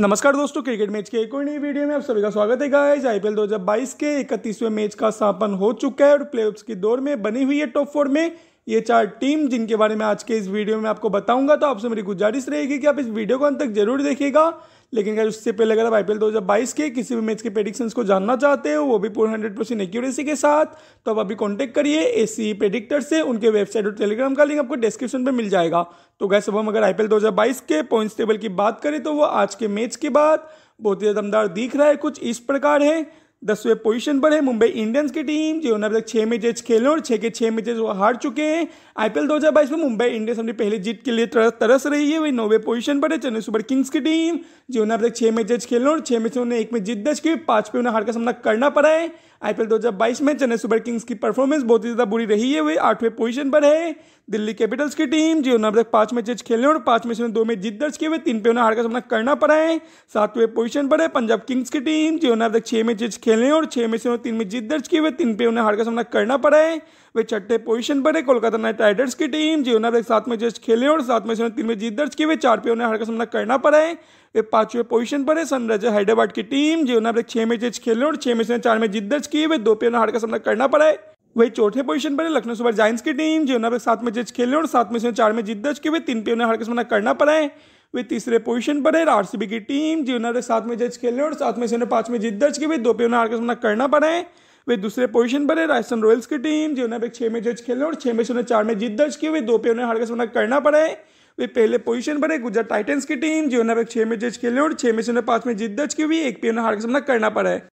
नमस्कार दोस्तों cricket match के एक और नई वीडियो में आप सभी का स्वागत है गाइस आईपीएल 2022 के इकतीसवें मैच का समापन हो चुका है और प्लेऑफ्स की दौड़ में बनी हुई है टॉप फोर में ये चार टीम जिनके बारे में आज के इस वीडियो में आपको बताऊंगा तो आपसे मेरी गुजारिश रहेगी कि आप इस वीडियो को अंत तक जरूर देखिएगा लेकिन अगर उससे पहले अगर आप आई पी के किसी भी मैच के प्रेडिक्शंस को जानना चाहते हो वो भी पूरे हंड्रेड परसेंट एक्यूरेसी के साथ तो आप अभी कॉन्टेक्ट करिए ए सी प्रेडिक्टर से उनके वेबसाइट और टेलीग्राम का लिंक आपको डिस्क्रिप्शन पर मिल जाएगा तो गैस अब हम अगर आई पी के पॉइंट्स टेबल की बात करें तो वो आज के मैच के बाद बहुत ही दमदार दिख रहा है कुछ इस प्रकार है दसवें पोजीशन पर है मुंबई इंडियंस की टीम जिन्होंने अब तक छः मैचेज खेले और छः के छः मैचेज वो हार चुके हैं आईपीएल 2022 में मुंबई इंडियंस अपनी पहली जीत के लिए तरस रही है वही नौवे पोजीशन पर है चेन्नई सुपर किंग्स की टीम जिन्होंने अब तक छः मैचेस खेले और छः मैच उन्हें एक में जीत दर्ज की पाँच पे उन्हें हार का सामना करना पड़ा है आईपीएल 2022 में चेन्नई सुपर किंग्स की परफॉर्मेंस बहुत ही ज़्यादा बुरी रही है वे आठवें पोजीशन पर है दिल्ली कैपिटल्स की टीम जिन्होंने अब तक पाँच मैचेस खेले और पाँच मैच ने दो में जीत दर्ज किए हुए तीन पे उन्हें हार का सामना करना पड़ा है सातवें पोजीशन पर है पंजाब किंग्स की टीम जिन्होंने अब तक छः मैचेज खेलने और छह में से उन्होंने तीन में जीत दर्ज की हुई तीन पे उन्हें हार का सामना करना पड़ा है वे छठे पोजीशन पर है कोलकाता नाइट राइडर्स की टीम जी उन्होंने सात में जस्ट खेले और सात में से उन्हें तीन में जीत दर्ज की हुई चार पे उन्हें हार का सामना करना पड़ा है वे पांचवें पोजीशन पर है सनराइजर हैदराबाद की टीम जी उन्होंने छह में जस्ट खेले और छह में से चार में जीत दर्ज की वे दो पे उन्हें हार का सामना करना पड़ा है वही चौथे पोजीशन पर है लखनऊ सुपर जायंट्स की टीम जीवना उन्होंने सात में जज खेले और सात में से चार में जीत दर्ज की हुई तीन पे उन्हें हार का सामना करना पड़ा है वे तीसरे पोजीशन पर है आरसीबी की टीम जी उन्होंने सात में जज खेले और सात में से उन्हें पांच में जीत दर्ज की हुई दो पे उन्हें हार का सामना करना पड़ा है वे दूसरे पोजीशन पर है राजस्थान रॉयल्स की टीम जिन्होंने छह में जज खेले और छह में से उन्हें चार में जीत दर्ज की हुई दो पे उन्हें हार का सामना करना पड़ा है वे पहले पोजीशन पर है गुजरात टाइटन्स की टीम जिन्होंने छह में जज खेले और छह में से उन्हें पांच में जीत दर्ज की हुई एक पे उन्हें हार का सामना करना पड़ा है